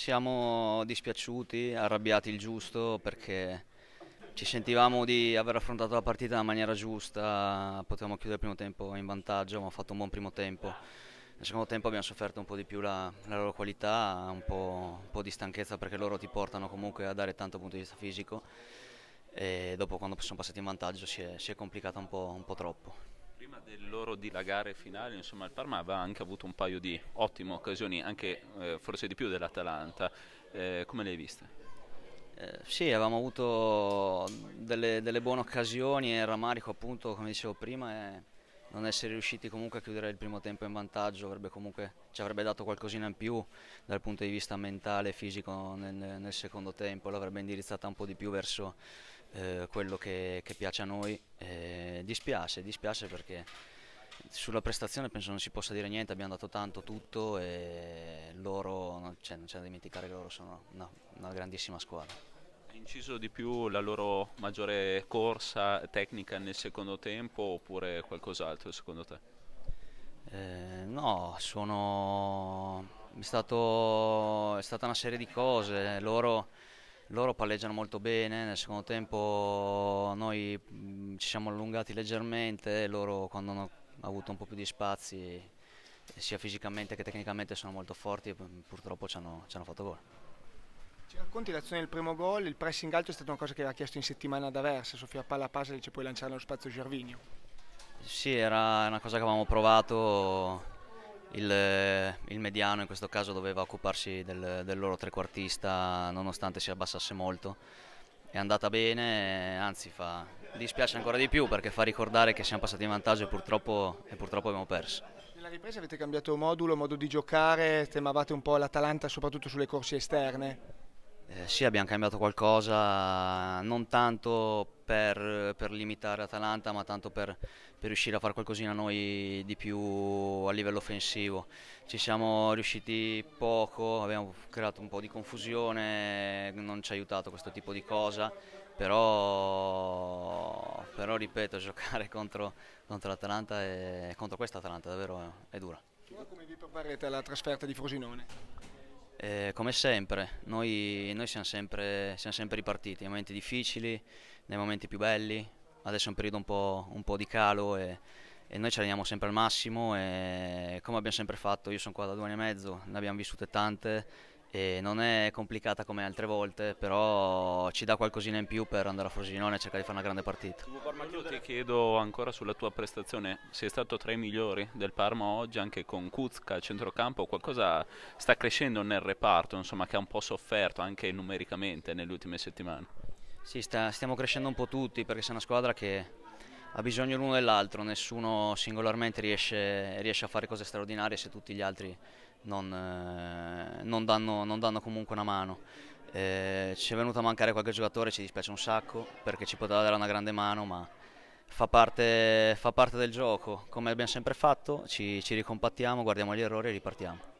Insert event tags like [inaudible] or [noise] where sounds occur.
Siamo dispiaciuti, arrabbiati il giusto perché ci sentivamo di aver affrontato la partita in maniera giusta, potevamo chiudere il primo tempo in vantaggio, abbiamo fatto un buon primo tempo. Nel secondo tempo abbiamo sofferto un po' di più la, la loro qualità, un po', un po' di stanchezza perché loro ti portano comunque a dare tanto punto di vista fisico e dopo quando sono passati in vantaggio si è, si è complicata un po', un po' troppo prima del loro dilagare finale, insomma, il Parma aveva anche avuto un paio di ottime occasioni, anche eh, forse di più dell'Atalanta. Eh, come le hai viste? Eh, sì, avevamo avuto delle, delle, buone occasioni e il rammarico appunto, come dicevo prima, è non essere riusciti comunque a chiudere il primo tempo in vantaggio avrebbe comunque, ci avrebbe dato qualcosina in più dal punto di vista mentale e fisico nel, nel secondo tempo, l'avrebbe indirizzata un po' di più verso eh, quello che, che, piace a noi. Eh, dispiace, dispiace perché sulla prestazione penso non si possa dire niente, abbiamo dato tanto tutto e loro, cioè, non c'è da dimenticare che loro sono una, una grandissima squadra. Ha inciso di più la loro maggiore corsa tecnica nel secondo tempo oppure qualcos'altro secondo te? Eh, no, sono... è, stato... è stata una serie di cose. Loro loro palleggiano molto bene, nel secondo tempo noi mm, ci siamo allungati leggermente, loro quando hanno avuto un po' più di spazi sia fisicamente che tecnicamente sono molto forti e mm, purtroppo ci hanno, ci hanno fatto gol. Ci racconti l'azione del primo gol, il pressing alto è stata una cosa che aveva chiesto in settimana da Versa, Sofia Palla Pasalic e puoi lanciare nello spazio Gervinio. Sì, era una cosa che avevamo provato il, il, mediano in questo caso doveva occuparsi del, del loro trequartista nonostante si abbassasse molto è andata bene anzi fa, dispiace ancora di più perché fa ricordare che siamo passati in vantaggio e purtroppo, e purtroppo abbiamo perso nella ripresa avete cambiato modulo, modo di giocare temavate un po' l'Atalanta soprattutto sulle corsie esterne eh, sì, abbiamo cambiato qualcosa, non tanto per, per limitare Atalanta, ma tanto per, per, riuscire a fare qualcosina noi di più a livello offensivo. Ci siamo riusciti poco, abbiamo creato un po' di confusione, non ci ha aiutato questo tipo di cosa, però, però ripeto, [laughs] giocare contro, contro l'Atalanta e contro questa Atalanta davvero è, è dura. Come vi preparate alla trasferta di Frosinone? Eh, come sempre, noi, noi siamo, sempre, siamo, sempre, ripartiti, nei momenti difficili, nei momenti più belli, adesso è un periodo un po', un po di calo e, e, noi ci alleniamo sempre al massimo e come abbiamo sempre fatto, io sono qua da due anni e mezzo, ne abbiamo vissute tante, e non è complicata come altre volte, però ci dà qualcosina in più per andare a Frosinone e cercare di fare una grande partita. Io ti chiedo ancora sulla tua prestazione, sei stato tra i migliori del Parma oggi anche con Kuzka a centrocampo, qualcosa sta crescendo nel reparto insomma, che ha un po' sofferto anche numericamente nelle ultime settimane? Sì, sta, stiamo crescendo un po' tutti perché sei una squadra che ha bisogno l'uno dell'altro, nessuno singolarmente riesce, riesce a fare cose straordinarie se tutti gli altri non, eh, non, danno, non danno comunque una mano. Eh, ci è venuto a mancare qualche giocatore, ci dispiace un sacco perché ci poteva dare una grande mano, ma fa parte, fa parte del gioco. Come abbiamo sempre fatto, ci, ci ricompattiamo, guardiamo gli errori e ripartiamo.